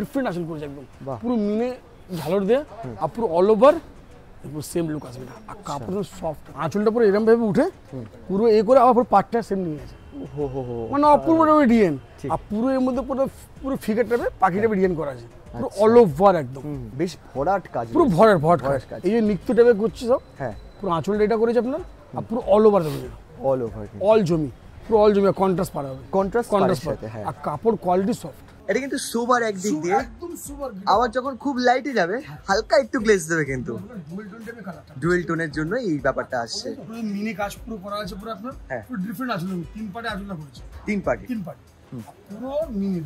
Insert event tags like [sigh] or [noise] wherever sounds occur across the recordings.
Different আসল করেছে একদম পুরো মিনে ঝালর দিয়ে আর পুরো অল ওভার সেম লুক আসবে না আর আচ্ছা। কাপড় সফট আঁচলটা পুরো এরম ভাবে উঠে পুরো এ করে আবার পুরো পাটটা সেম নিয়ে গেছে মানে অপূর্ব ডিএন আর পুরো এর মধ্যে পুরো পুরো ফিগার পাখি পাখিটাবে ডিএন করা আছে পুরো অল আচ্ছা। ওভার একদম বেশ ভরাট কাজ পুরো ভরাট ভরাট কাজ এই যে নিত্য নিত্যটাবে করছে সব হ্যাঁ পুরো আঁচলটা এটা করেছে আপনার আর পুরো অল ওভার জমি অল ওভার অল জমি পুরো অল জমি কন্ট্রাস্ট পাড়া হবে কন্ট্রাস্ট কন্ট্রাস্ট পারা আর কাপড় কোয়ালিটি সফট এটা কিন্তু সুপার একদিক দিয়ে আবার যখন খুব লাইটে যাবে হালকা একটু গ্লেজ দেবে কিন্তু ডুয়েল টোনের জন্য এই ব্যাপারটা আসছে মিনি কাজ পুরো করা আছে পুরো আপনার হ্যাঁ ডিফারেন্ট আসলে তিন পার্টে আসলে করেছে তিন পার্টি তিন পার্টি পুরো মিনি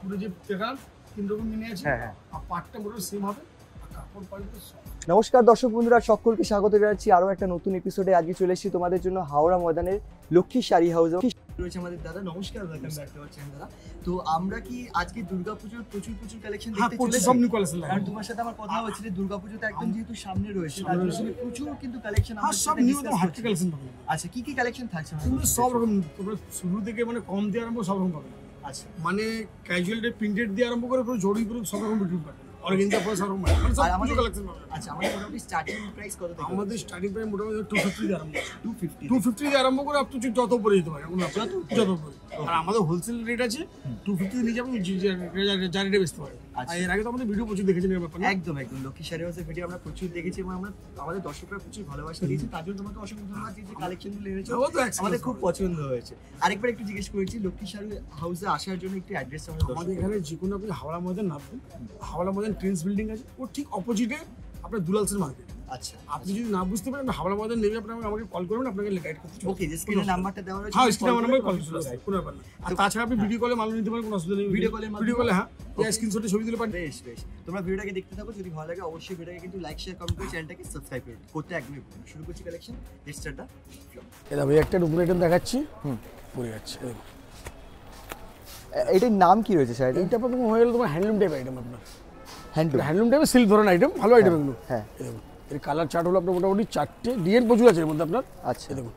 পুরো যে পেগান তিন রকম মিনি আছে হ্যাঁ, হ্যাঁ। আর পার্টটা পুরো সেম হবে আর কাপড় কোয়ালিটি সব নমস্কার দর্শক বন্ধুরা সকলকে স্বাগত জানাচ্ছি আরো একটা নতুন এপিসোডে আজকে চলে এসেছি তোমাদের জন্য হাওড়া ময়দানের লক্ষ্মী শাড়ি হাউস রয়েছে আমাদের দাদা নমস্কার ওয়েলকাম ব্যাক টু দাদা তো আমরা কি আজকে দুর্গাপূজোর প্রচুর প্রচুর কালেকশন হ্যাঁ, দেখতে চলেছি আর তোমার সাথে আমার কথা হয়েছিল দুর্গাপূজোতে একদম যেহেতু সামনে রয়েছে তার জন্য প্রচুর কিন্তু কালেকশন হ্যাঁ, আমাদের সব নিউ কালেকশন আচ্ছা কি কি কালেকশন থাকছে সব রকম তোমরা শুরু থেকে মানে কম দিয়ে আরম্ভ সব রকম পাবে আচ্ছা মানে ক্যাজুয়াল প্রিন্টেড দিয়ে আরম্ভ করে পুরো জড়ি পুরো সব রকম বিক্রি পাবে মানে আচ্ছা আমাদের স্টার্টিং প্রাইস আমাদের স্টার্টিং মোটামুটি আরম্ভ আরম্ভ করে আপনি যত উপরে যেতে পারেন যত যত উপরে আর আমাদের হোলসেল রেট আছে টু ফিফটি নিয়ে যাবো যা রেটে বেচতে পারবে আর আচ্ছা। এর আগে তো আমাদের ভিডিও প্রচুর দেখেছি ব্যাপারে একদম একদম লক্ষ্মী হাউসের ভিডিও আমরা প্রচুর দেখেছি এবং আমরা আমাদের দর্শকরা প্রচুর ভালোবাসা দিয়েছি তার জন্য তোমাকে অসংখ্য ধন্যবাদ যে কালেকশনগুলো এনেছো আমাদের খুব পছন্দ হয়েছে আরেকবার একটু জিজ্ঞেস করেছি লক্ষ্মী সারি হাউসে আসার জন্য একটু অ্যাড্রেস আমাদের এখানে যে কোনো আপনি হাওড়া ময়দান নামবেন হাওড়া ময়দান ট্রেন্স বিল্ডিং আছে ওর ঠিক অপোজিটে আপনার দুলালসের সেন মার্কেট আচ্ছা আপনি যদি না বুঝতে পারেন হাবড়া বাজার নেমে আপনি আমাকে কল করবেন আপনাকে গাইড করতে ওকে যে স্ক্রিনে নাম্বারটা দেওয়া রয়েছে হ্যাঁ স্ক্রিনে আমার নাম্বার কল করতে কোনো ব্যাপার না আর তাছাড়া আপনি ভিডিও কলে মাল নিতে পারেন কোনো অসুবিধা নেই ভিডিও কলে ভিডিও কলে হ্যাঁ এই স্ক্রিনশটে ছবি দিলে পারেন বেশ বেশ তোমরা ভিডিওটাকে দেখতে থাকো যদি ভালো লাগে অবশ্যই ভিডিওটাকে কিন্তু লাইক শেয়ার কমেন্ট করে চ্যানেলটাকে সাবস্ক্রাইব করে করতে একদমই শুরু করছি কালেকশন লেটস স্টার্ট দা এটা আমি একটা ডুপ্লিকেট আইটেম দেখাচ্ছি হুম পড়ে যাচ্ছে এটার নাম কি রয়েছে স্যার এইটা প্রথমে হয়ে গেল তোমার হ্যান্ডলুম টাইপ আইটেম আপনার হ্যান্ডলুম হ্যান্ডলুম টাইপের সিল্ক ধরনের আইটেম ভালো আইটেম হ্যাঁ, এগুলো হ্যাঁ এর কালার চার্ট হলো আপনার মোটামুটি চারটে ডিএন প্রচুর আছে এর মধ্যে আপনার আচ্ছা দেখুন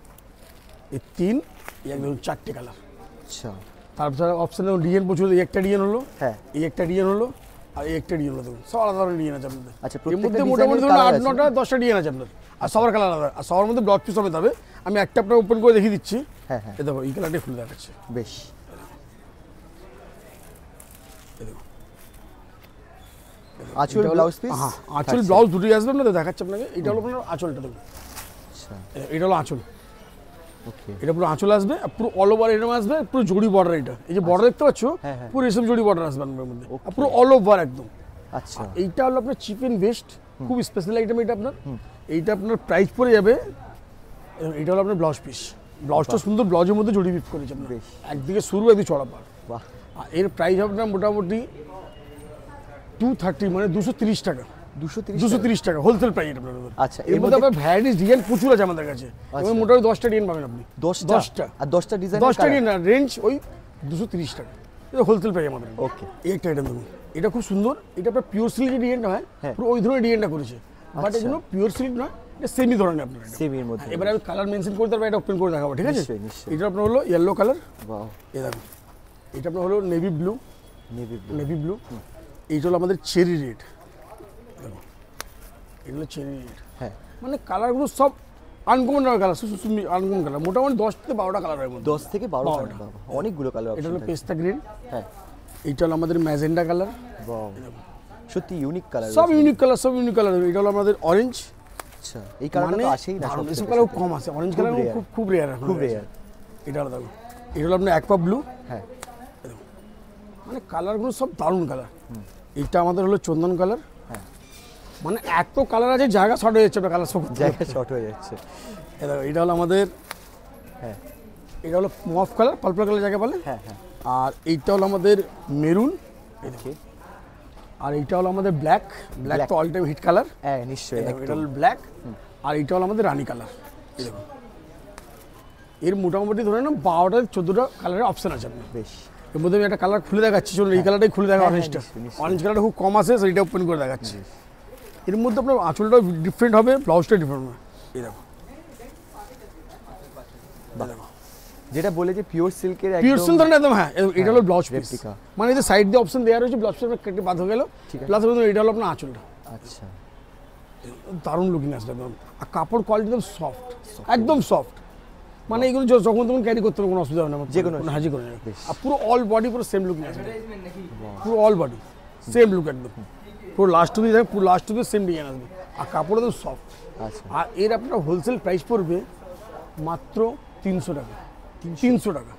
এই তিন এক ধরুন চারটে কালার আচ্ছা তারপরে অপশান দেখুন ডিএন প্রচুর এই একটা ডিএন হলো হ্যাঁ এই একটা ডিএন হলো আর এই একটা ডিএন হলো দেখুন সব আলাদা ধরনের ডিএন আছে আপনাদের আচ্ছা এর মধ্যে মোটামুটি ধরুন আট নটা দশটা ডিএন আছে আপনার আর সবার কালার আলাদা আর সবার মধ্যে ডট পিস হবে আমি একটা আপনার ওপেন করে দেখিয়ে দিচ্ছি হ্যাঁ হ্যাঁ দেখো এই কালারটাই খুলে দেখাচ্ছে বেশ দেখুন আঁচল ব্লাউজ পিস হ্যাঁ আঁচল ব্লাউজ দুটোই আসবে না তো দেখাচ্ছি আপনাকে এটা হলো আপনার আঁচলটা দেখুন আচ্ছা। এটা হলো আঁচল এটা পুরো আঁচল আসবে পুরো অল ওভার এরকম আসবে পুরো জড়ি বর্ডার এটা এই যে বর্ডার আচ্ছা। দেখতে পাচ্ছ হ্যাঁ, হ্যাঁ। পুরো এসব জড়ি বর্ডার আসবে আপনার মধ্যে পুরো অল ওভার একদম আচ্ছা এইটা হলো আপনার চিপ বেস্ট খুব স্পেশাল আইটেম এটা আপনার এইটা আপনার প্রাইস পড়ে যাবে এটা হলো আপনার ব্লাউজ পিস ব্লাউজটা সুন্দর ব্লাউজের মধ্যে জড়ি বিপ করেছে আপনার একদিকে শুরু একদিকে চড়া পার বাহ এর প্রাইস আপনার মোটামুটি টু থার্টি মানে দুশো তিরিশ টাকা দুশো তিরিশ টাকা হোলসেল প্রাইস আপনার আচ্ছা এর মধ্যে ভ্যারাইটিস ডিজাইন প্রচুর আছে আমাদের কাছে আচ্ছা। মোটামুটি দশটা ডিজাইন পাবেন আপনি দশ দশটা আর দশটা ডিজাইন দশটা ডিজাইন রেঞ্জ ওই দুশো তিরিশ টাকা হোলসেল প্রাইস আমাদের ওকে একটা আইটেম দেখুন এটা খুব সুন্দর এটা আপনার পিওর সিল্কের ডিজাইনটা হয় হ্যাঁ। পুরো ওই ধরনের ডিজাইনটা করেছে বাট পিওর সিল্ক নয় সেমি ধরনের আপনার সেমির মধ্যে এবার কালার মেনশন করে তারপর এটা ওপেন করে দেখাবো ঠিক আছে এটা আপনার হলো ইয়েলো কালার এ এটা আপনার হলো navy blue navy navy blue এইটা হলো আমাদের চেরি রেড এগুলো চেরি রেড হ্যাঁ মানে কালারগুলো সব আনকমন কালার আনকমন কালার মোটামুটি দশ থেকে বারোটা কালার হয় দশ থেকে বারোটা অনেকগুলো কালার এটা হলো পেস্তা গ্রিন হ্যাঁ এইটা হলো আমাদের ম্যাজেন্ডা কালার সত্যি ইউনিক কালার সব ইউনিক কালার সব ইউনিক আচ্ছা, মানে কালার এটা হলো আমাদের অরেঞ্জ আচ্ছা এই কালারটা তো কম আছে অরেঞ্জ কালার খুব খুব রেয়ার খুব রেয়ার এটা হলো এটা হলো আপনার অ্যাকোয়া ব্লু হ্যাঁ মানে কালারগুলো সব দারুণ কালার এটা আমাদের হলো চন্দন কালার হ্যাঁ। মানে এত কালার আছে জায়গা শর্ট হয়ে যাচ্ছে কালার সব জায়গা শর্ট হয়ে যাচ্ছে এটা হলো আমাদের হ্যাঁ এটা হলো মফ কালার পার্পল কালার জায়গা বলে হ্যাঁ হ্যাঁ আর এইটা হলো আমাদের মেরুন আর এইটা হলো আমাদের ব্ল্যাক ব্ল্যাক তো অল টাইম হিট কালার হ্যাঁ নিশ্চয়ই এটা হলো ব্ল্যাক আর এইটা হলো আমাদের রানি কালার এর মোটামুটি ধরে নাও বারোটা চোদ্দোটা কালারের অপশান আছে বেশ এর মধ্যে আমি একটা কালার খুলে দেখাচ্ছি চলুন এই কালারটাই খুলে দেখা অরেঞ্জটা অরেঞ্জ কালারটা খুব কম আছে সেটা ওপেন করে দেখাচ্ছি এর মধ্যে আপনার আঁচলটাও ডিফারেন্ট হবে ব্লাউজটা ডিফারেন্ট হবে এই দেখো যেটা বলে যে পিওর সিল্কের একদম পিওর সিল্ক ধরনের একদম হ্যাঁ এটা হলো হ্যাঁ, ব্লাউজ পিস মানে এই যে সাইড দিয়ে অপশন দেওয়া রয়েছে ব্লাউজ পিস কেটে বাদ হয়ে গেল প্লাস এটা হলো আপনার আঁচলটা আচ্ছা দারুণ লুকিং আসলে একদম আর কাপড় কোয়ালিটি একদম সফট একদম সফট মানে এইগুলো যখন তখন ক্যারি করতে হবে কোনো অসুবিধা হবে না যে কোনো হাজি করে নেবে আর পুরো অল বডি পুরো সেম লুক আছে পুরো অল বডি সেম লুক একদম পুরো লাস্ট অব্দি থাকবে পুরো লাস্ট অব্দি সেম ডিজাইন আসবে আর কাপড় তো সফট আচ্ছা। আর এর আপনার হোলসেল প্রাইস পড়বে মাত্র তিনশো টাকা তিনশো টাকা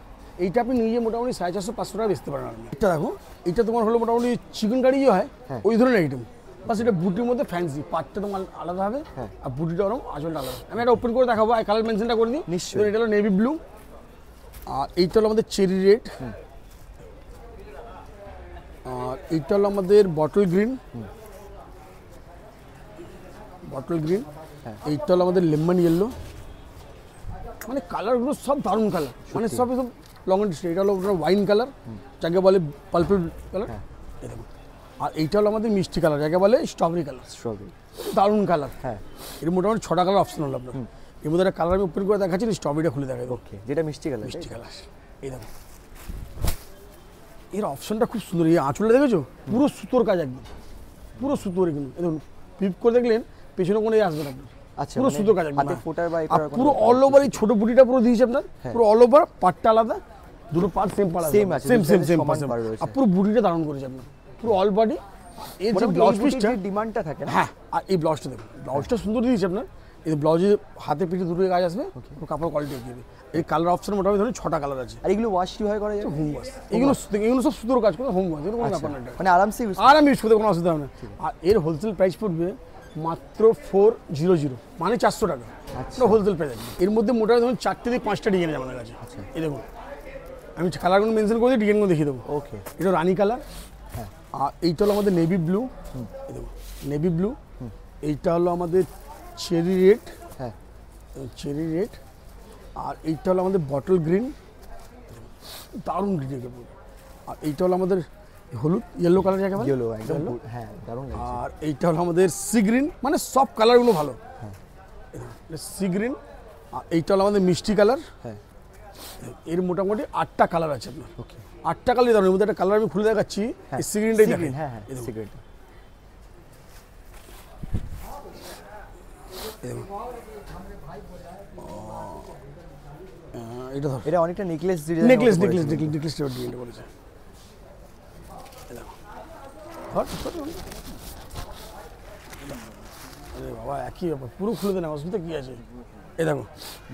এইটা আপনি নিজে মোটামুটি সাড়ে চারশো পাঁচশো টাকা বেচতে পারেন আপনি এটা দেখো এটা তোমার হলো মোটামুটি চিকেন কারি যে হয় হ্যাঁ। ওই ধরনের আইটেম প্লাস এটা বুটির মধ্যে ফ্যান্সি পাটটা তোমার আলাদা হবে হ্যাঁ। আর বুটিটা ওরকম আঁচলটা আলাদা আমি এটা ওপেন করে দেখাবো আর কালার মেনশনটা করে দিই নিশ্চয়ই এটা হলো নেভি ব্লু আর এইটা হলো আমাদের চেরি রেড আর এইটা হলো আমাদের বটল গ্রিন বটল গ্রিন এইটা হলো আমাদের লেমন ইয়েলো মানে কালারগুলো সব দারুণ কালার মানে সব সব লং এটা হলো ওয়াইন কালার যাকে বলে পার্পল কালার এরকম আর এইটা হলো আমাদের মিষ্টি কালার যাকে বলে স্ট্রবেরি কালার স্ট্রবেরি দারুণ কালার হ্যাঁ এর মোটামুটি ছটা কালার অপশন হলো আপনার এর মধ্যে একটা কালার আমি ওপেন করে দেখাচ্ছি স্ট্রবেরিটা খুলে দেখাই ওকে যেটা মিষ্টি কালার মিষ্টি কালার এই দেখো এর অপশনটা খুব সুন্দর এই আঁচলটা দেখেছো পুরো সুতোর কাজ একদম পুরো সুতোর কিন্তু দেখুন পিপ করে দেখলেন পেছনে কোনো আসবে না আচ্ছা পুরো মানে সুতোর কাজ হাতে ফোটার বা পুরো অল ওভার এই ছোট বুটিটা পুরো দিয়েছে আপনার হ্যাঁ। পুরো অল ওভার পাটটা আলাদা দুটো পার্ট সেম পাড়া সেম আছে সেম সেম সেম আর পুরো বুটিটা দারুণ করেছে আপনার পুরো অল বডি এই যে ব্লাউজ পিসটা ডিমান্ডটা থাকে হ্যাঁ আর এই ব্লাউজটা দেখুন ব্লাউজটা সুন্দর দিয়েছে আপনার এই ব্লাউজে হাতে পিঠে দুটোই কাজ আসবে কাপড় কোয়ালিটি দিয়ে এই কালার অপশন মোটামুটি ধরুন ছটা কালার আছে আর এগুলো ওয়াশ কীভাবে করা যায় হোম ওয়াশ এগুলো এগুলো সব সুন্দর কাজ করে হোম ওয়াশ কোনো আচ্ছা, ব্যাপার না মানে আরামসে ইউজ আরাম ইউজ করতে কোনো অসুবিধা হবে না আর এর হোলসেল প্রাইস পড়বে মাত্র ফোর জিরো জিরো মানে চারশো টাকা এটা হোলসেল প্রাইস এর মধ্যে মোটামুটি ধরুন চারটে থেকে পাঁচটা ডিজাইন আছে আমাদের কাছে আচ্ছা। এই দেখুন আমি কালারগুলো মেনশন করে দিই ডিজাইনগুলো দেখিয়ে দেবো ওকে এটা রানি কালার হ্যাঁ আর এইটা হলো আমাদের নেভি ব্লু নেভি ব্লু এইটা হলো আমাদের চেরি রেড হ্যাঁ চেরি রেড আর এইটা হলো আমাদের বটল গ্রিন দারুণ গ্রিন এটা আর এইটা হলো আমাদের হলুদ ইয়েলো কালার যাকে বলে ইয়েলো একদম হ্যাঁ দারুণ আর এইটা হলো আমাদের সি গ্রিন মানে সব কালারগুলো ভালো হ্যাঁ সি গ্রিন আর এইটা হলো আমাদের মিষ্টি কালার হ্যাঁ এর মোটামুটি আটটা কালার আছে আপনার ওকে আটটা কালারই দাম মধ্যে একটা কালার আমি খুলে দেখাচ্ছি হ্যাঁ, দেখেন হ্যাঁ, হ্যাঁ, এটা এটা অনেকটা নেকলেস নেকলেস নেকলেস বাবা একই ব্যাপার পুরো খুলে দেন অসুবিধা কি আছে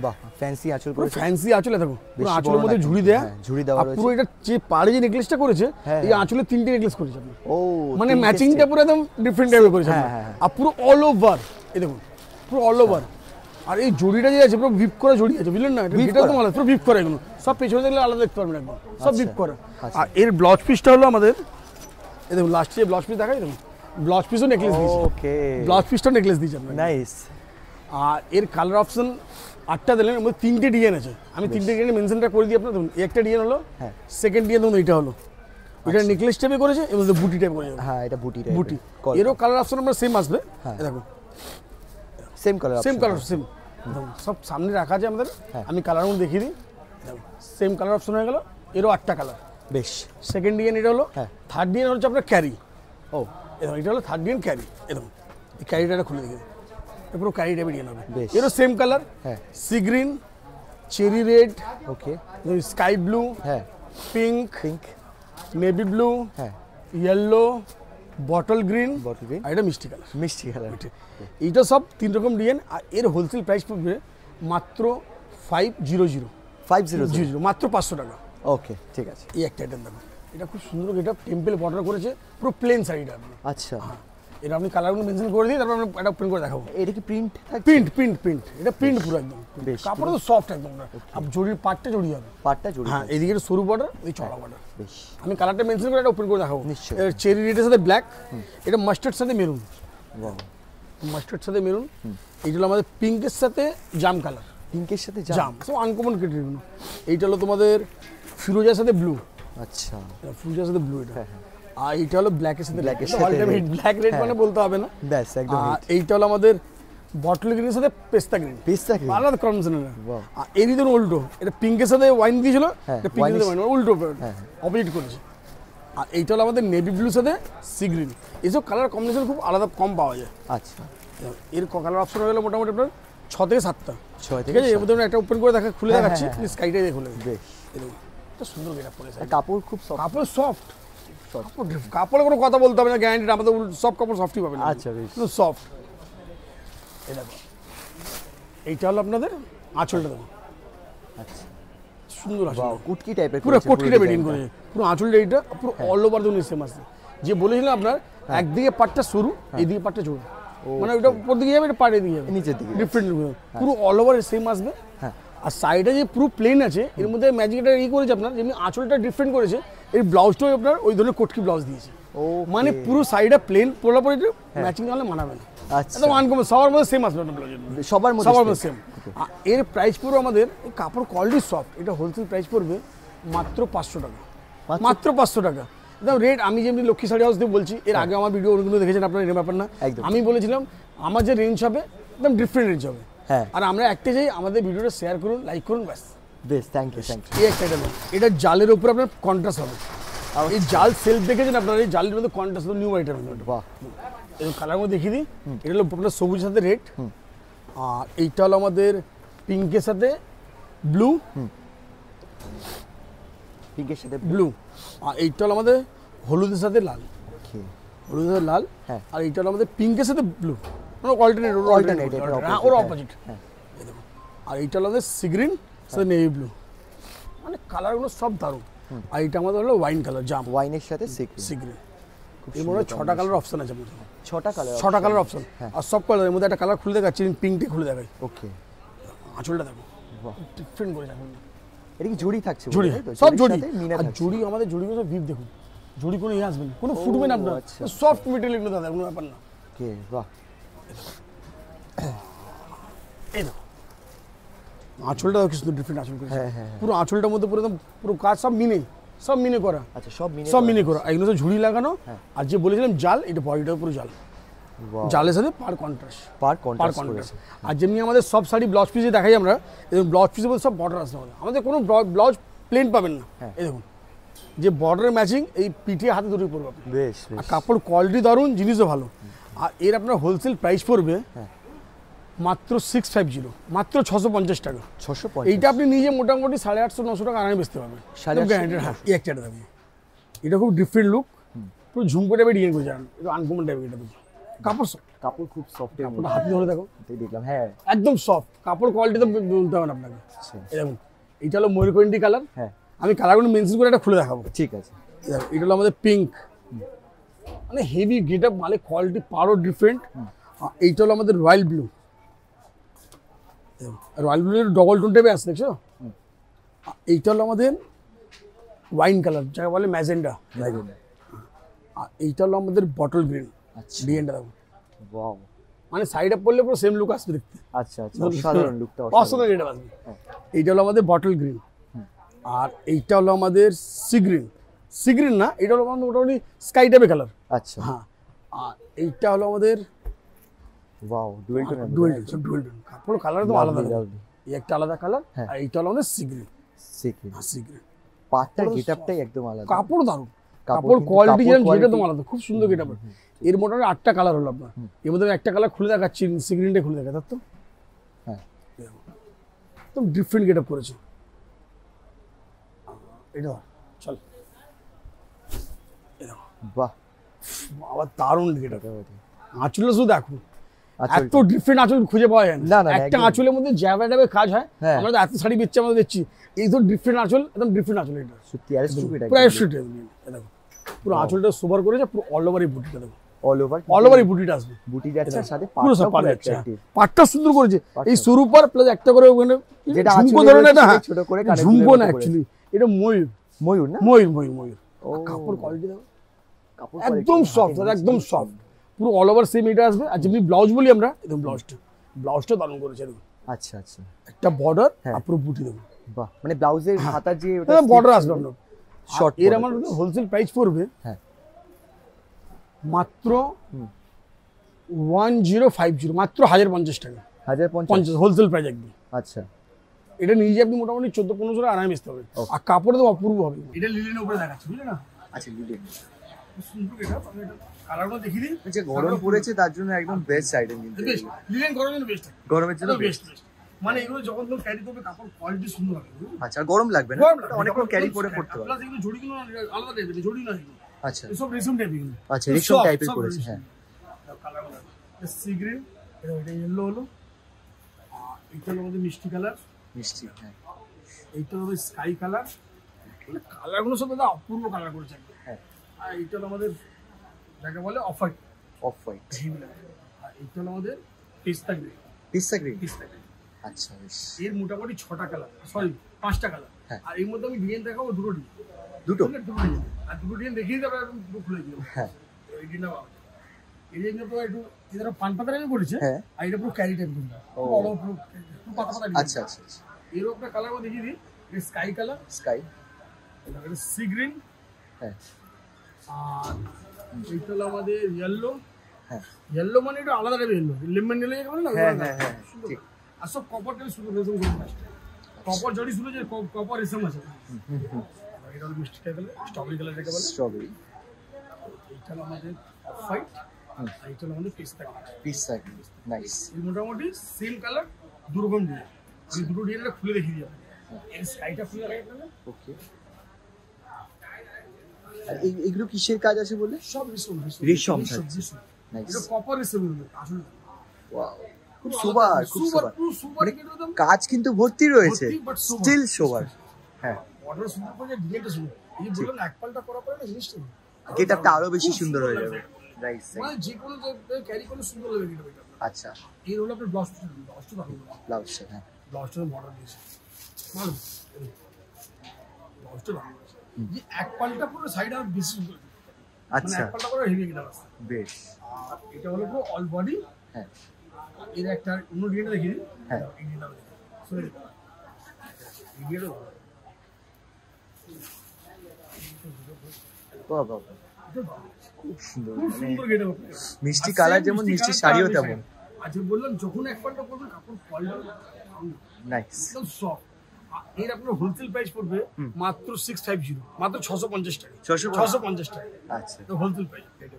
বাহ ফ্যান্সি আঁচল ফ্যান্সি আঁচলে আঁচলের মধ্যে হ্যাঁ, যে নেকলেসটা করেছে হ্যাঁ, হ্যাঁ। তিনটে নেকলেস ম্যাচিংটা ডিফারেন্ট টাইপের পুরো অল ওভার পুরো অল ওভার আর এই যে আছে পুরো আছে বুঝলেন না আলাদা পুরো এগুলো সব পেছনে দেখলে আলাদা দেখতে সব আচ্ছা, আচ্ছা। আর এর ব্লাউজ পিসটা হলো আমাদের লাস্টে পিস দেখাই দেখুন ব্লাউজ পিসও নেকলেস দিয়েছে ওকে ব্লাউজ পিসটা নেকলেস দিয়েছে আপনি নাইস আর এর কালার অপশন আটটা দিলেন ওর মধ্যে তিনটে ডিজাইন আছে আমি তিনটে ডিজাইন মেনশনটা করে দিই আপনার দেখুন একটা ডিজাইন হলো হ্যাঁ সেকেন্ড ডিজাইন ধরুন এটা হলো এটা নেকলেস আচ্ছা। টাইপে করেছে এবং বুটি টাইপ করেছে হ্যাঁ এটা বুটি টাইপ বুটি এরও কালার অপশন আপনার সেম আসবে হ্যাঁ দেখুন same colour same colour same সব সামনে রাখা আছে আমাদের হ্যাঁ। আমি কালারগুলো দেখিয়ে দিই সেম কালার অপশন হয়ে গেল এরও আটটা কালার বেশ সেকেন্ড ডিজাইন এটা হলো হ্যাঁ থার্ড ডিজাইন হচ্ছে আপনার ক্যারি ও এটা হলো থার্ড ডিজাইন ক্যারি এরকম এই ক্যারিটা খুলে দেখে পুরো কারিটা বেরিয়ে নেবে এরও সেম কালার হ্যাঁ sea green cherry red okay sky blue হ্যাঁ পিঙ্ক পিঙ্ক নেভি ব্লু হ্যাঁ yellow bottle green bottle green আর এটা মিষ্টি কালার মিষ্টি কালার এইটা সব তিন রকম ডিজাইন আর এর হোলসেল প্রাইস পড়বে মাত্র five zero zero five zero zero zero মাত্র পাঁচশো টাকা ওকে ঠিক আছে এই একটা আইটেম দেখো এটা খুব সুন্দর এটা টেম্পেল বর্ডার করেছে পুরো প্লেন শাড়িটা আপনি আচ্ছা হ্যাঁ। এটা আপনি কালারগুলো মেনশন করে দিই তারপর আমরা এটা প্রিন্ট করে দেখাবো এটা কি প্রিন্ট প্রিন্ট প্রিন্ট প্রিন্ট এটা প্রিন্ট পুরো একদম কাপড় তো সফট একদম আর জরির পাটটা জড়িয়ে যাবে পাটটা জড়িয়ে হ্যাঁ এদিকে সরু বর্ডার ওই চড়া বর্ডার হ্যাঁ, বেশ আমি কালারটা মেনশন করে এটা ওপেন করে দেখাবো নিশ্চয়ই চেরি রেডের সাথে ব্ল্যাক এটা মাস্টার্ড সাথে মেরুন মাস্টার্ড সাথে মেরুন এইগুলো আমাদের পিঙ্কের সাথে জাম কালার পিঙ্কের সাথে জাম সো আনকমন ক্রিয়েটিভ এইটা হলো তোমাদের ফিরোজার সাথে ব্লু আচ্ছা হ্যাঁ, ফিরোজার সাথে ব্লু এটা হ্যাঁ, হ্যাঁ। আর এটা হলো ব্ল্যাকের সাথে ব্ল্যাকের সাথে ব্ল্যাক রেড মানে বলতে হবে না ব্যাস একদম এইটা হলো আমাদের বটল গ্রিনের সাথে পেস্তা গ্রিন পেস্তা গ্রিন আলাদা না আর উল্টো এটা পিঙ্কের সাথে ওয়াইন দিয়েছিল হ্যাঁ, এটা পিঙ্কের সাথে ওয়াইন মানে উল্টো অপোজিট হ্যাঁ। করেছে আর এইটা হলো আমাদের নেভি ব্লুর সাথে সি গ্রিন এইসব কালার কম্বিনেশন খুব আলাদা কম পাওয়া যায় আচ্ছা এর কালার অপশন গেলো মোটামুটি আপনার ছ থেকে সাতটা ছয় থেকে এর মধ্যে একটা ওপেন করে দেখা খুলে হ্যাঁ, দেখাচ্ছি স্কাইটাই দেখুন বেশ সুন্দর গেটা কাপড় খুব সফট কাপড় সফট কাপড়ে কোনো কথা বলতে হবে না গ্যারান্টি আমাদের সব কাপড় সফটই পাবেন আচ্ছা কিন্তু সফট এইটা হলো আপনাদের আঁচলটা দেখো আচ্ছা সুন্দর আঁচল কুটকি টাইপের পুরো কুটকি টাইপের ডিজাইন করে পুরো আঁচলটা এইটা পুরো অল ওভার দুনিয়া সেম আছে যে বলেছিলাম আপনার হ্যাঁ। একদিকে পাটটা সরু হ্যাঁ। এইদিকে পাটটা চড়া মানে ওটা আচ্ছা। উপর দিকে যাবে এটা পাড়ে দিকে যাবে নিচের দিকে ডিফারেন্ট হ্যাঁ। পুরো অল ওভার সেম আসবে হ্যাঁ আর সাইডে যে পুরো প্লেন আছে এর মধ্যে ম্যাজিক এটা ই করেছে আপনার যেমনি আঁচলটা ডিফারেন্ট করেছে এই ব্লাউজটাও আপনার ওই ধরনের কোটকি ব্লাউজ দিয়েছে মানে পুরো সাইডটা প্লেন পোলা পরে ম্যাচিং না হলে মানাবে না আচ্ছা সবার মধ্যে সেম আসবে সবার মধ্যে সবার মধ্যে সেম এর প্রাইস পড়বে আমাদের কাপড় কোয়ালিটি সফট এটা হোলসেল প্রাইস পড়বে মাত্র পাঁচশো টাকা মাত্র পাঁচশো টাকা একদম রেট আমি যেমনি লক্ষ্মী শাড়ি হাউস দিয়ে বলছি এর হ্যাঁ। আগে আমার ভিডিও ওগুলো দেখেছেন আপনার এর ব্যাপার না আমি বলেছিলাম আমার যে রেঞ্জ হবে একদম ডিফারেন্ট রেঞ্জ হবে হ্যাঁ আর আমরা একটা চাই আমাদের ভিডিওটা শেয়ার করুন লাইক করুন ব্যাস বেশ থ্যাংক ইউ থ্যাংক ইউ এই একটা এটা জালের উপর আপনার কন্ট্রাস্ট হবে আর আচ্ছা। এই জাল সেলফ দেখেছেন আপনার এই জালের মধ্যে কন্ট্রাস্ট নিউ আইটেম বাহ এরকম কালার মধ্যে দেখিয়ে দিই এটা হলো আপনার সবুজের সাথে রেড আর এইটা হলো আমাদের পিঙ্কের সাথে ব্লু পিঙ্কের সাথে ব্লু আর এইটা হলো আমাদের হলুদের সাথে লাল হলুদের সাথে লাল হ্যাঁ আর এইটা হলো আমাদের পিঙ্কের সাথে ব্লু মানে অল্টারনেট অল্টারনেট হ্যাঁ, ওর অপোজিট হ্যাঁ। হ্যাঁ। আর এইটা হলো আমাদের সি গ্রিন সাথে নেভি ব্লু মানে কালারগুলো সব দারুণ আর এটা আমাদের হলো ওয়াইন কালার জাম ওয়াইনের সাথে সিগ্রে হ্যাঁ। এর মধ্যে ছটা কালার অপশন আছে ছটা কালার ছটা কালার অপশন আর সব কালারের মধ্যে একটা কালার খুলে দেখাচ্ছি পিঙ্কটি খুলে দেখাই ওকে আঁচলটা দেখো ডিফারেন্ট করে দেখুন এটা কি জুড়ি থাকছে জুড়ি সব জুড়ি আর জুড়ি আমাদের জুড়িগুলো সব ভিপ দেখুন জুড়ি কোনো ইয়ে আসবে না কোনো ফুটবে না আপনার সফট আচ্ছা। মেটেরিয়াল এগুলো দাদা কোনো ব্যাপার না কে বাহ এই না আঁচলটা কি ডিফারেন্ট আঁচল করেছে হ্যাঁ, হ্যাঁ, হ্যাঁ। পুরো আঁচলটার মধ্যে পুরো পুরো কাজ সব মিলে সব মিনে করা আচ্ছা সব মিনে সব মিনে করা এগুলো ঝুড়ি লাগানো আর যে বলেছিলাম জাল এটা বডিটা পুরো জাল জালের সাথে পার কন্ট্রাস্ট পার কন্ট্রাস্ট আর যেমনি আমাদের সব শাড়ি ব্লাউজ পিসে দেখাই আমরা এবং ব্লাউজ পিসের মধ্যে সব বর্ডার আসতে হবে আমাদের কোনো ব্লাউজ প্লেন পাবেন না এই দেখুন যে বর্ডারের ম্যাচিং এই পিঠে হাতে দুটোই পড়বে বেশ আর কাপড় কোয়ালিটি দারুন জিনিসও ভালো আর এর আপনার হোলসেল প্রাইস পড়বে হ্যাঁ মাত্র সিক্স ফাইভ জিরো মাত্র ছশো পঞ্চাশ টাকা ছশো এইটা আপনি নিজে মোটামুটি সাড়ে আটশো নশো টাকা আরামে বেচতে পারবেন সাড়ে হ্যাঁ, হ্যাঁ। একটা দাম এটা খুব ডিফারেন্ট লুক পুরো ঝুমকো টাইপের ডিজাইন করে জানান এটা আনকমন টাইপের এটা কাপড় কাপড় খুব সফট কাপড় হাতে ধরে দেখো দেখলাম হ্যাঁ একদম সফট কাপড় কোয়ালিটি তো বলতে হবে না আপনাকে আচ্ছা। এরকম এইটা হলো ময়ূরকন্ডি কালার হ্যাঁ আমি কালারগুলো মেনশন করে একটা খুলে দেখাবো ঠিক আছে এটা হলো আমাদের পিঙ্ক মানে হেভি গেট আপ মানে কোয়ালিটি পারও ডিফারেন্ট এইটা হলো আমাদের রয়্যাল ব্লু রয়্যাল ব্লুর ডবল টোন টাইপে আসছে দেখছো এইটা হলো আমাদের ওয়াইন কালার যাকে বলে ম্যাজেন্ডা আর এইটা হলো আমাদের বটল গ্রিন ডিএনটা দেখো মানে সাইড আপ করলে পুরো সেম লুক আসবে দেখতে আচ্ছা আচ্ছা অসাধারণ এটা হ্যাঁ। এইটা হলো আমাদের বটল গ্রিন আর এইটা হলো আমাদের সি গ্রিন সি গ্রিন না এটা হলো আমাদের মোটামুটি স্কাই টাইপের কালার আচ্ছা হ্যাঁ আর এইটা হলো আমাদের ওয়াও ডুয়েল টোন ডুয়েল সব ডুয়েল টোন পুরো কালার তো আলাদা এই একটা আলাদা কালার হ্যাঁ। আর এইটা হলো সি গ্রিন সি গ্রিন পাটটা গেটআপটাই একদম আলাদা কাপড় দারুণ কাপড় কোয়ালিটি যেরকম সেটা তো আলাদা খুব সুন্দর গেটআপ এর মোটামুটি আটটা কালার হলো আপনার এর মধ্যে একটা কালার খুলে দেখাচ্ছি সি খুলে দেখা তো হ্যাঁ একদম ডিফারেন্ট গেটআপ করেছে এটা চল বাহ আবার দারুণ গেটআপ আচুলটা শুধু দেখুন এত ডিফারেন্ট আঁচল খুঁজে পাওয়া যায় না একটা আঁচলের মধ্যে জ্যাবা কাজ হয় হ্যাঁ। আমরা তো এত শাড়ি আমরা দেখছি এই তো ডিফারেন্ট আঁচল একদম ডিফারেন্ট আঁচল এটা সত্যি আর পুরো পুরো আঁচলটা সুপার করেছে পুরো অল ওভার এই বুটিটা দেখো বুটি আচ্ছা, আচ্ছা। সুন্দর করেছে এই প্লাস একটা করে ওখানে হ্যাঁ, ময়ূর ময়ূর না ময়ূর ময়ূর ময়ূর কাপড় একদম সফট একদম সফট পুরো অল ওভার সেম এটা আসবে আর যেমনি ব্লাউজ বলি আমরা একদম ব্লাউজটা ব্লাউজটা দারুণ করেছে দেখুন আচ্ছা আচ্ছা একটা বর্ডার হ্যাঁ। আর পুরো বুটি দেবো বাহ মানে ব্লাউজের হাতা হ্যাঁ। যে হ্যাঁ, ওটা বর্ডার আসবে আপনার শর্ট এর আমার হোলসেল প্রাইস পড়বে হ্যাঁ মাত্র ওয়ান জিরো ফাইভ জিরো মাত্র হাজার পঞ্চাশ টাকা হাজার পঞ্চাশ হোলসেল প্রাইস একদম আচ্ছা এটা নিয়ে যে আপনি মোটামুটি চোদ্দ পনেরোশো আরামে আসতে হবে আর কাপড় তো অপূর্ব হবে এটা লিলেন উপরে দেখাচ্ছি বুঝলে না আচ্ছা লিলেন গরম পড়েছে তার জন্য একদম বেস্ট গরমের জন্য বেস্ট মানে যখন ক্যারি কোয়ালিটি সুন্দর আচ্ছা, আচ্ছা। আচ্ছা, হ্যাঁ এটা ইয়েলো হলো এটা হলো মিষ্টি কালার মিষ্টি হ্যাঁ এইটা হবে স্কাই মানে কালার কালারগুলো অপূর্ব কালার করেছে আর এটা আমাদের যাকে বলে অফ হোয়াইট অফ হোয়াইট এইটা এটা আমাদের পেস্তা গ্রিন পেস্তা গ্রিন পেস্তা গ্রিন আচ্ছা বেশ এর মোটামুটি ছটা কালার সরি পাঁচটা কালার হ্যাঁ। আর এর মধ্যে আমি ডিজাইন দেখাবো দুটো ডিজাইন দুটো দুটো ডিজাইন আর দুটো ডিজাইন দেখিয়ে দেবে আমি দুটো খুলে দিলাম হ্যাঁ এই ডিজাইনটা পাবো এই ডিজাইনটা পুরো একটু এটা পান পাতা আমি করেছে হ্যাঁ। আর এটা পুরো ক্যারি আচ্ছা, আচ্ছা আচ্ছা এর উপরে কালার দেখিয়ে দিই sky colour sky sea green হ্যাঁ আর এটা হলো আমাদের ইয়েলো হ্যাঁ ইয়েলো মানে এটা আলাদা টাইপের ইয়েলো না হ্যাঁ হ্যাঁ হ্যাঁ ঠিক আর সব কপার টাইপের সুতো রেশম কপার জড়ি কপার রেশম আছে এটা হলো মিষ্টি টাইপের স্ট্রবেরি কালার যেটা বলে স্ট্রবেরি এটা আমাদের ফাইট আর আমাদের পিস পিস থাকবে নাইস মোটামুটি সেম কালার দুরকম ডিজাইন দুটো ডিজাইনটা খুলে দেখিয়ে দিয়ে হ্যাঁ। এর সাইডটা খুলে ওকে আর এগুলো কিসের কাজ আছে বলে সব রেশম রেশম এগুলো কপার রেশম খুব সুবার খুব সুবার মানে কাজ কিন্তু ভর্তি রয়েছে স্টিল সুবার হ্যাঁ সুন্দর আরো বেশি সুন্দর হয়ে যাবে মানে আচ্ছা এর হলো আপনার ব্লাউজ ব্লাউজটা ব্লাউজটা হ্যাঁ ব্লাউজটা ব্লাউজটা এক পাল্টা পুরো সাইড বেশি মানে আচ্ছা এক পাল্টা হেভি বেশ আর এটা হলো পুরো অল বডি হ্যাঁ এর একটা অন্য ডিজাইনটা দেখিনি হ্যাঁ খুব সুন্দর মানে মিষ্টি কালার যেমন মিষ্টি শাড়িও তেমন আচ্ছা বললাম যখন এক পাল্টা করবেন কাপড় নাইস সফট এর আপনার হোলসেল প্রাইস পড়বে মাত্র সিক্স ফাইভ জিরো মাত্র ছশো পঞ্চাশ টাকা ছশো পঞ্চাশ টাকা আচ্ছা তো হোলসেল প্রাইস এটা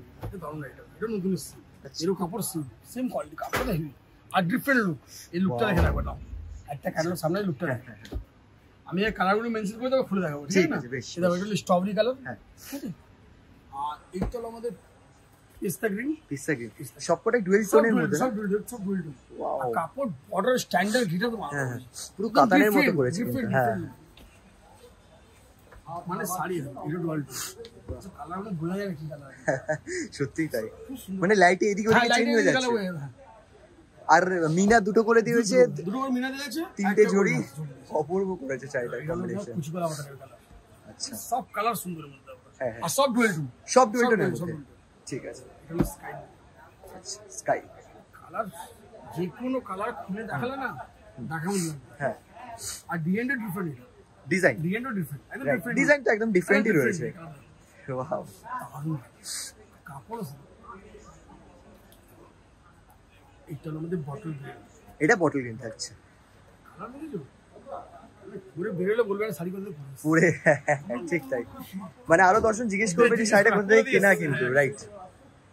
নতুন সিল আচ্ছা। এরও কাপড় সিল সেম কোয়ালিটি কাপড় হেভি আর ডিফারেন্ট লুক এই লুকটা দেখে রাখবেন একটা কালার সামনে লুকটা দেখে হ্যাঁ, হ্যাঁ, হ্যাঁ। আমি এই কালারগুলো মেনশন করে দেবো খুলে দেখাবো ঠিক আছে এটা স্ট্রবেরি কালার হ্যাঁ ঠিক আছে আর এইটা হলো আমাদের মানে আচ্ছা, [laughs] সত্যি তাই মানে এদিকে ওদিকে হ্যাঁ, হয়ে যাচ্ছে হ্যাঁ। আর মিনা দুটো করে দিয়েছে তিনটে ঝুড়ি অপূর্ব করেছে কম্বিনেশন সব কালার আচ্ছা। সুন্দর মধ্যে হ্যাঁ, হ্যাঁ। সব ডুয়েল সব ডুয়েল ঠিক আছে এটা স্কাই আচ্ছা স্কাই কালার যে কোনো কালার খুলে দেখালে না হ্যাঁ আর ডিফারেন্ট ডিজাইন ডিফারেন্ট একদম ডিফারেন্ট ডিজাইনটা একদম ডিফারেন্টই রয়েছে ওয়াও কাপড় এটা বটল গ্রিন এটা বটল গ্রিন থাকছে মানে, হ্যাঁ, হ্যাঁ, [laughs] মানে আরো দর্শন জিজ্ঞেস করবে কিনা শাড়িটা কেনা কিন্তু রাইট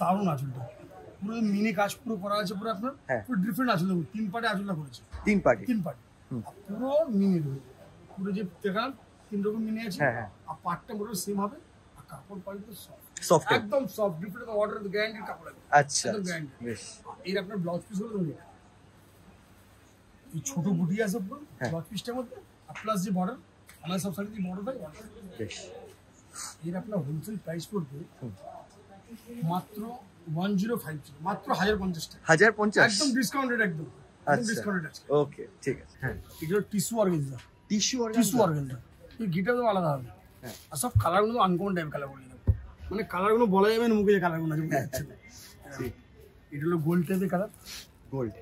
দারুণ আঁচলটা পুরো মিনি কাজ পুরো করা আছে পুরো আপনার হ্যাঁ। পুরো ডিফারেন্ট তিন পার্টে আঁচলটা করেছে তিন তিন পুরো মিনি রয়েছে পুরো যে দেখান তিন রকম মিনি আছে হ্যাঁ, হ্যাঁ। আর পার্টটা মোটামুটি সেম হবে আর কাপড় সফট একদম সফট আচ্ছা, আচ্ছা। বেশ এর আপনার ব্লাউজ পিস হলো এই ছোট বুটি আছে মধ্যে আর প্লাস যে বর্ডার বেশ এর আপনার হোলসেল প্রাইস পড়বে মাত্র ওয়ান জিরো ফাইভ জিরো মাত্র হাজার পঞ্চাশ টাকা হাজার পঞ্চাশ একদম ডিসকাউন্টেড একদম ডিসকাউন্টেড আচ্ছা। আছে ওকে ঠিক আছে হ্যাঁ এগুলো tissue organza tissue organza tissue organza এই ঘিটা তো আলাদা হবে হ্যাঁ আর সব কালারগুলো আনকমন টাইপ কালার বলে মানে কালারগুলো বলা যাবে না মুখে যে কালারগুলো আছে বুঝতে পারছি [laughs] হ্যাঁ, এটা হলো গোল্ড টাইপের কালার গোল্ড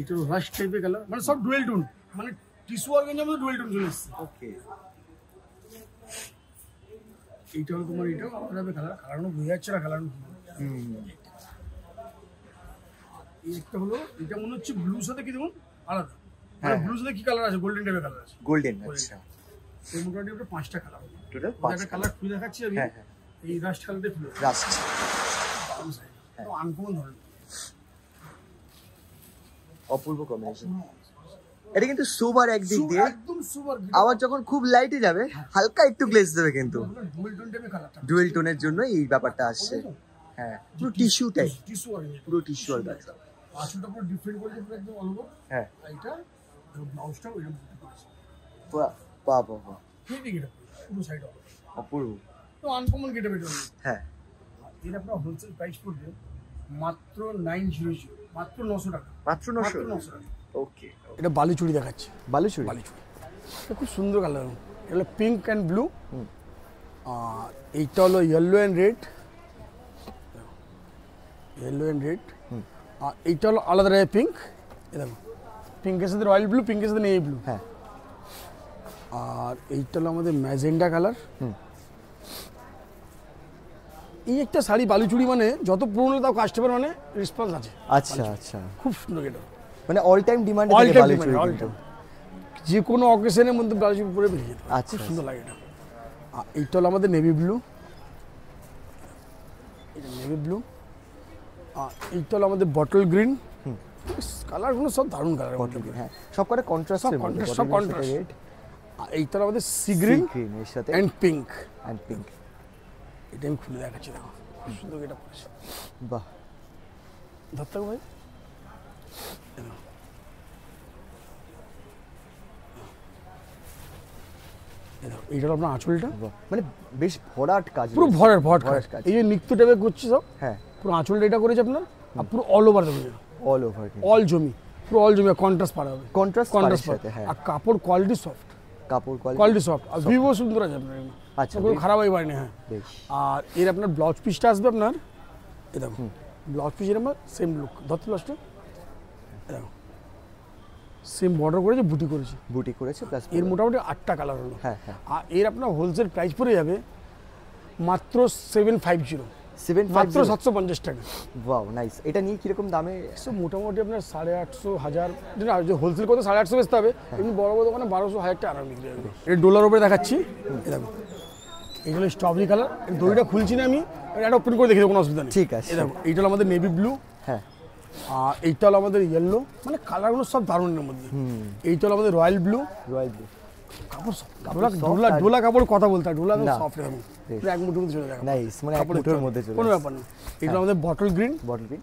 এটা হলো রাশ টাইপের কালার মানে সব ডুয়েল টোন মানে টিস্যু অর্গেনজার মধ্যে ডুয়েল টোন চলে এসছে ওকে এইটা হলো তোমার এটাও করা যাবে খেলা খেলানো হয়ে যাচ্ছে না খেলানো এই একটা হলো এটা মনে হচ্ছে ব্লু সাথে কি দেখুন আলাদা মানে হ্যাঁ ব্লু সাথে কি কালার আছে গোল্ডেন টাইপের কালার আছে গোল্ডেন আচ্ছা এই মোটামুটি ওটা পাঁচটা কালার টোটাল পাঁচটা কালার খুলে দেখাচ্ছি আমি হ্যাঁ, হ্যাঁ। এই রাস্ট কালারটা খুলে রাস্ট আনকমন ধরনের অপূর্ব কম্বিনেশন এটা কিন্তু সুপার একদিক দিয়ে আবার যখন খুব লাইটে যাবে হ্যাঁ। হালকা একটু গ্লেজ দেবে কিন্তু ডুয়েল টোনের জন্য এই ব্যাপারটা আসছে হ্যাঁ পুরো টিস্যু টাইপ পুরো টিস্যু হ্যাঁ। আর গাছ আসলটা পুরো ডিফারেন্ট করে পুরো একদম অলব হ্যাঁ এটা ব্লাউজটা ওইরকম পুরো বাহ বাহ বাহ কি দিকে পুরো সাইড অফ অপূর্ব তো হ্যাঁ। আনকমন গেটে এটা হ্যাঁ এর আপনার হোলসেল প্রাইস পড়বে মাত্র 900 মাত্র 900 টাকা মাত্র 900 টাকা ওকে এটা বালুচুরি দেখাচ্ছে বালুচুরি বালুচুরি খুব সুন্দর কালার এটা পিঙ্ক অ্যান্ড ব্লু আর এইটা হলো yellow and red yellow and red আর এইটা হলো আলাদা রয়ে পিঙ্ক দেখো পিঙ্কের সাথে রয়্যাল ব্লু পিঙ্কের সাথে নেই ব্লু হ্যাঁ আর এইটা হলো আমাদের ম্যাজেন্ডা কালার এই একটা শাড়ি বালুচুড়ি মানে যত পুরনো তাও কাস্টমার মানে রেসপন্স আছে আচ্ছা আচ্ছা খুব সুন্দর এটা মানে all time demand all time all time যে কোনো অকেশনে মধ্যে ব্লাউজ পরে বেরিয়ে যেতে আচ্ছা সুন্দর আচ্ছা। লাগে এটা এইটা হলো আমাদের নেভি ব্লু এটা নেভি ব্লু এইটা হলো আমাদের বটল গ্রিন কালারগুলো সব দারুন কালার বটল গ্রিন হ্যাঁ সব করে কন্ট্রাস্ট সব কন্ট্রাস্ট এইটা হলো আমাদের সি গ্রিন এর সাথে অ্যান্ড পিঙ্ক অ্যান্ড পিঙ্ক এটা আমি খুলে দেখাচ্ছি দেখো সুন্দর এটা বাহ দত্তক ভাই এটা আপনার আঁচলটা মানে বেশ ভরাট কাজ পুরো ভরাট ভরাট কাজ এই যে নিত্য টাইপের করছে সব হ্যাঁ পুরো আঁচলটা এটা করেছে আপনার আর পুরো অল ওভার দেবে অল ওভার অল জমি পুরো অল জমি কন্ট্রাস্ট পাড়া হবে কন্ট্রাস্ট কন্ট্রাস্ট পাড়াতে হ্যাঁ আর কাপড় কোয়ালিটি সফট কাপড় কোয়ালিটি সফট আর ভিভো সুন্দর আছে আপনার আচ্ছা কোনো খারাপ হয় পারে না হ্যাঁ আর এর আপনার ব্লাউজ পিসটা আসবে আপনার এরকম ব্লাউজ পিস এর সেম লুক ধরতে ব্লাউজটা সেম হ্যাঁ। বর্ডার করেছে বুটি করেছে বুটি করেছে প্লাস এর মোটামুটি আটটা কালার হলো হ্যাঁ হ্যাঁ আর এর আপনার হোলসেল প্রাইস পড়ে যাবে মাত্র সেভেন ফাইভ জিরো সেভেন মাত্র সাতশো পঞ্চাশ টাকা ওয়াও নাইস এটা নিয়ে কীরকম দামে মোটামুটি আপনার সাড়ে আটশো হাজার যে হোলসেল কত সাড়ে আটশো বেচতে হবে হ্যাঁ। এমনি বড় বড় দোকানে বারোশো হাজার টাকা আরাম বিক্রি হবে এটা ডলার উপরে দেখাচ্ছি দেখো এটা স্ট্রবেরি কালার দড়িটা খুলছি না আমি এটা ওপেন করে দেখি কোনো অসুবিধা নেই ঠিক আছে দেখো এটা হলো আমাদের নেভি ব্লু হ্যাঁ আর এইটা হলো আমাদের ইয়েলো মানে কালারগুলো সব দারুণের মধ্যে এইটা হলো আমাদের রয়্যাল ব্লু রয়্যাল ব্লু কাপড় ডোলা কাপড় কথা বলতে ডোলা মানে কোনো ব্যাপার না আমাদের বটল গ্রিন বটল গ্রিন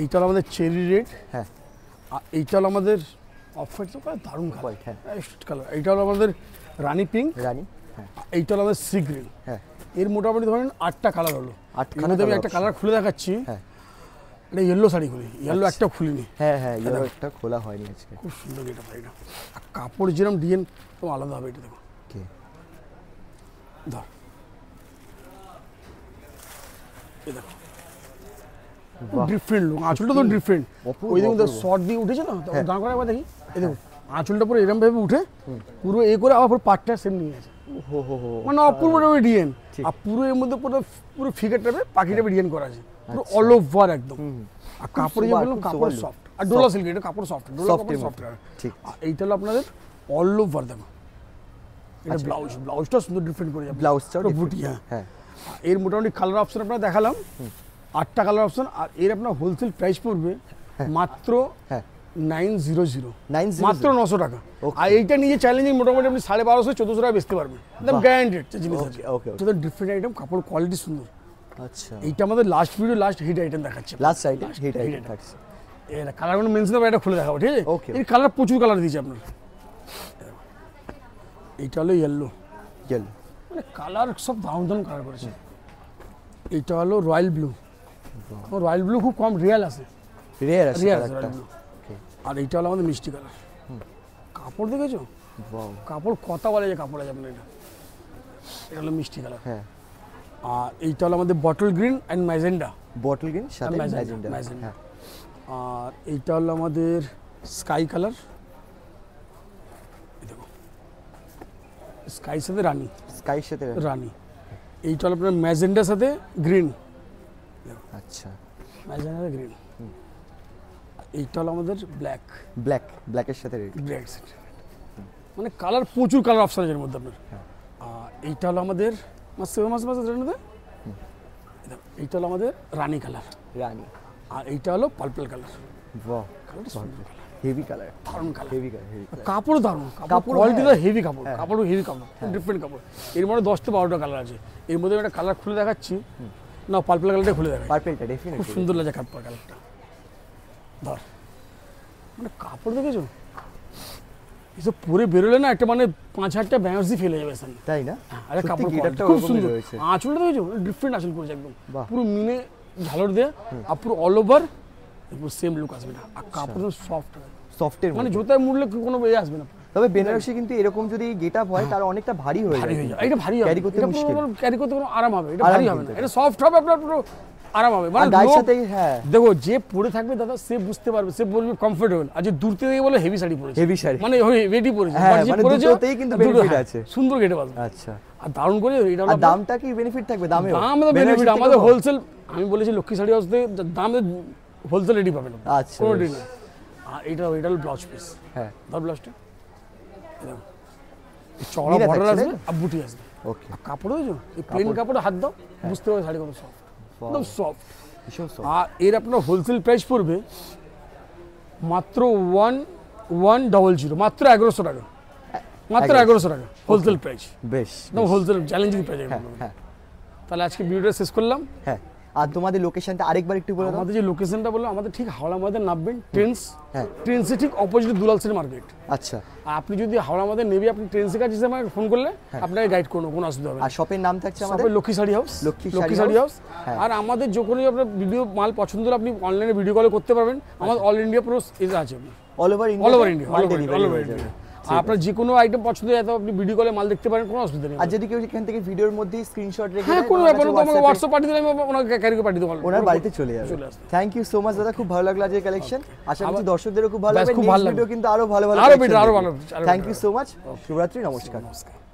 এইটা আমাদের চেরি রেড হ্যাঁ আর এইটা আমাদের কালার এইটা আমাদের রানি পিঙ্ক রানি হ্যাঁ এইটা আমাদের সি গ্রিন হ্যাঁ এর মোটামুটি ধরেন আটটা কালার হলো আমি একটা কালার খুলে দেখাচ্ছি হ্যাঁ এটা ইয়েলো শাড়ি খুলি ইয়েলো আচ্ছা। একটা খুলিনি হ্যাঁ হ্যাঁ ইয়েলো একটা খোলা হয়নি আজকে খুব সুন্দর এটা শাড়িটা আর কাপড় যেরকম ডিজাইন তো আলাদা হবে এটা দেখো কে ধর এ ডিফারেন্ট লুক আঁচলটা তো ডিফারেন্ট ওই দেখুন শর্ট দিয়ে উঠেছে না হ্যাঁ। দাঁড় করে একবার দেখি এই হ্যাঁ। দেখুন আঁচলটা পুরো এরম ভাবে উঠে পুরো এ করে আবার পুরো পাটটা সেম নিয়ে আছে মানে অপূর্ব ডিজাইন আর পুরো এর মধ্যে পুরো পুরো ফিগার টাইপের পাখি টাইপের ডিজাইন করা আছে পুরো অল আচ্ছা। ওভার একদম আর কাপড় যে বললাম কাপড় সফট আর ডোলা সিল্ক এটা কাপড় সফট ডোলা কাপড় সফট ঠিক এইটা হলো আপনাদের অল ওভার দেন এটা ব্লাউজ আচ্ছা। ব্লাউজটা সুন্দর ডিফারেন্ট করে যাবে ব্লাউজটা বুটি হ্যাঁ এর মোটামুটি কালার অপশন আপনারা দেখালাম আটটা কালার অপশন আর এর আপনার হোলসেল প্রাইস পড়বে হ্যাঁ। মাত্র নাইন জিরো জিরো নাইন মাত্র নশো টাকা আর এইটা নিজে চ্যালেঞ্জিং মোটামুটি আপনি সাড়ে বারোশো চোদ্দোশো টাকা বেচতে পারবেন একদম গ্যারান্টেড আচ্ছা, জিনিস আছে ডিফারেন্ট আইটেম কাপড় কোয়ালিটি সুন্দর আচ্ছা এইটা আমাদের last video last hit item দেখাচ্ছে লাস্ট আইটেম হিট আইটেম থাকছে এর কালারগুলো মেনশন এটা খুলে দেখাবো ঠিক আছে ওকে এর কালার প্রচুর কালার দিয়েছে আপনার এইটা হলো ইয়েলো ইয়েলো মানে কালার সব দাউন দাম কালার করেছে এইটা হলো রয়্যাল ব্লু রয়্যাল ব্লু খুব কম রিয়াল আছে রিয়েল আছে রিয়েল আছে আর এইটা হলো আমাদের মিষ্টি কালার কাপড় দেখেছো কাপড় কথা বলে যে কাপড় আছে আপনার এটা এটা হলো মিষ্টি কালার হ্যাঁ হ্যাঁ। আর এইটা হলো আমাদের bottle green and magenta bottle green সাথে আচ্ছা। ম্যাজেন্ডা মানে ম্যাজেন্ডা আর এইটা হলো আমাদের স্কাই কালার স্কাই সাথে রানি স্কাই সাথে রানি এইটা হলো আপনার ম্যাজেন্ডার সাথে গ্রিন আচ্ছা ম্যাজেন্ডা গ্রিন এইটা হলো আমাদের ব্ল্যাক ব্ল্যাক ব্ল্যাকের সাথে ব্ল্যাক মানে কালার প্রচুর কালার অপশন আছে এর মধ্যে আপনার এইটা হলো আমাদের সেভেন মাস এইটা হলো আমাদের রানি কালার রানি আর এইটা হলো purple colour colour heavy colour colour heavy কাপড় দারুণ কাপড় হেভি কাপড় হেভি কাপড় হ্যাঁ। ডিফারেন্ট হ্যাঁ। কাপড় এর মধ্যে দশটা বারোটা কালার আছে এর মধ্যে একটা কালার খুলে দেখাচ্ছি না পার্পল কালারটা খুলে দেখাচ্ছি খুব সুন্দর লাগছে কালারটা ধর মানে কাপড় দেখেছো বেরোলে না একটা মানে পাঁচ হাজারটা ব্যানার্সি ফেলে যাবে তাই না হ্যাঁ, আরে কাপড় খুব সুন্দর আঁচলটা দেখেছো ডিফারেন্ট আঁচল করেছে একদম পুরো মিনে ঝালর দেয়া আর পুরো অল ওভার পুরো সেম লুক আসবে না আর কাপড় সফট সফটের মানে জুতার মুড়লে কোনো ইয়ে আসবে না তবে বেনারসি কিন্তু এরকম যদি গেট আপ হয় তার অনেকটা ভারী হয়ে যায় এটা ভারী হবে ক্যারি করতে মুশকিল ক্যারি করতে কোনো আরাম হবে এটা ভারী হবে না এটা সফট হবে আপনার পুরো আরাম হবে মানে হ্যাঁ দেখো যে পরে থাকবে দাদা সে বুঝতে পারবে সে বলবে কমফোর্টেবল আর যে দূর থেকে বলে হেভি শাড়ি পরেছে হেভি শাড়ি মানে হেভি পরেছে হ্যাঁ, মানে কিন্তু বেনিফিট হ্যাঁ, আছে সুন্দর গেটে পাবে আচ্ছা আর দারুণ করে এটা আর দামটা কি বেনিফিট থাকবে দামে দাম বেনিফিট আমাদের হোলসেল আমি বলেছি লক্ষ্মী শাড়ি হাউস থেকে দাম হোলসেল রেডি পাবেন আচ্ছা কোনো না আর এটা এটা হলো ব্লাউজ পিস হ্যাঁ দাও ব্লাউজটা চড়া বর্ডার আসবে আর বুটি আসবে ওকে কাপড় এই প্লেন কাপড় হাত দাও হ্যাঁ। বুঝতে পারবে শাড়ি কত সব একদম সফট আর এর আপনার হোলসেল প্রাইস পড়বে মাত্র ওয়ান ওয়ান ডবল জিরো মাত্র এগারোশো টাকা মাত্র এগারোশো টাকা হোলসেল প্রাইস বেশ হোলসেল চ্যালেঞ্জিং প্রাইস তাহলে আজকে ভিডিওটা শেষ করলাম হ্যাঁ আর তোমাদের লোকেশনটা আরেকবার একটু বলো আমাদের যে লোকেশনটা বললো আমাদের ঠিক হাওড়া ময়দান নামবেন ট্রেন্স হ্যাঁ ট্রেন্সে ঠিক অপোজিট দুলাল সেন মার্কেট আচ্ছা আপনি যদি হাওড়া ময়দান নেবে আপনি ট্রেন্সের কাছে আমাকে ফোন করলে হ্যাঁ। আপনাকে গাইড করবো কোনো অসুবিধা হবে আর শপের নাম থাকছে আমাদের লক্ষ্মী শাড়ি হাউস লক্ষ্মী শাড়ি হাউস হ্যাঁ। আর আমাদের যে কোনো আপনার ভিডিও মাল পছন্দ হলে আপনি অনলাইনে ভিডিও কলে করতে পারবেন আমাদের অল ইন্ডিয়া পুরো ইজ আছে all over India all over India all over India আপনার যে কোনো আইটেম পছন্দ হয় আপনি ভিডিও কলে মাল দেখতে পারেন কোনো অসুবিধা নেই আর যদি কেউ এখান থেকে ভিডিওর মধ্যে স্ক্রিনশট রেখে হ্যাঁ কোনো ব্যাপার না আমাকে হোয়াটসঅ্যাপ পাঠিয়ে দিলে আমি ওনাকে ক্যারি পাঠিয়ে দেব ওনার বাড়িতে চলে যাবে থ্যাংক ইউ সো মাচ দাদা খুব ভালো লাগলো আজকে কালেকশন আশা করি দর্শকদেরও খুব ভালো লাগবে ভিডিও কিন্তু আরো ভালো ভালো আরো ভিডিও আরো ভালো থ্যাংক ইউ সো মাচ শুভরাত্রি নমস্কার নমস্কার